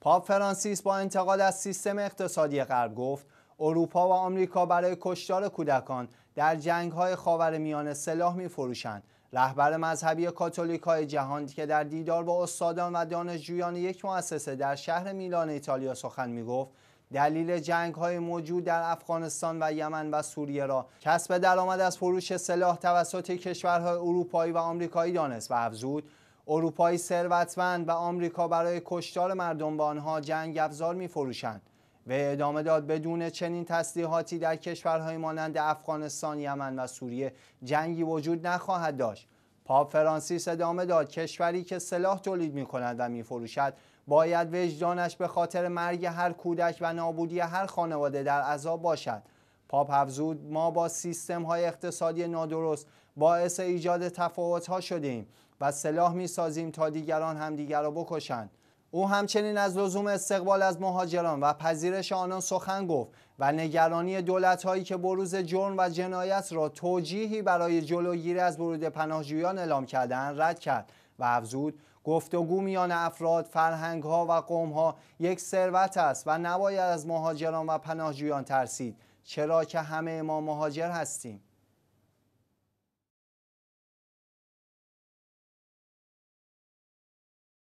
پاپ فرانسیس با انتقاد از سیستم اقتصادی غرب گفت اروپا و آمریکا برای کشتار کودکان در خاور خاورمیانه سلاح می‌فروشند رهبر مذهبی کاتولیک های جهان که در دیدار با استادان و دانشجویان یک مؤسسه در شهر میلان ایتالیا سخن می گفت دلیل جنگ های موجود در افغانستان و یمن و سوریه را کسب درآمد از فروش سلاح توسط کشورهای اروپایی و آمریکایی دانست و افزود اروپایی ثروتمند و آمریکا برای کشتار مردم به آنها جنگ افزار می فروشند و ادامه داد بدون چنین تسلیحاتی در کشورهای مانند افغانستان، یمن و سوریه جنگی وجود نخواهد داشت پاپ فرانسیس ادامه داد کشوری که سلاح تولید می کند و می فروشد باید وجدانش به خاطر مرگ هر کودک و نابودی هر خانواده در عذاب باشد پاپ افزود ما با سیستم های اقتصادی نادرست باعث ایجاد تفاوت ها شدیم و سلاح می سازیم تا دیگران همدیگر را بکشند او همچنین از لزوم استقبال از مهاجران و پذیرش آنان سخن گفت و نگرانی دولت هایی که بروز جرم و جنایت را توجیهی برای جلوگیری از ورود پناهجویان اعلام کردن رد کرد و افزود گفتگو میان افراد، فرهنگ ها و قوم ها یک ثروت است و نباید از مهاجران و پناهجویان ترسید چرا که همه ما مهاجر هستیم